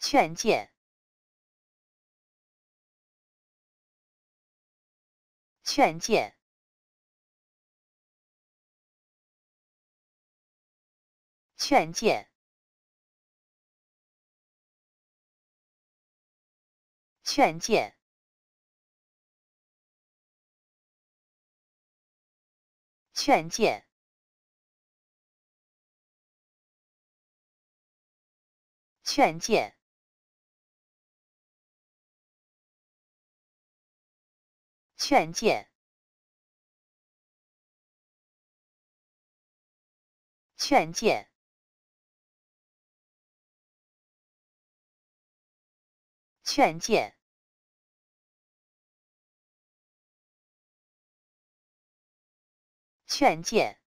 劝谏，劝谏，劝谏，劝谏，劝谏，劝谏。劝谏，劝谏，劝谏，劝谏。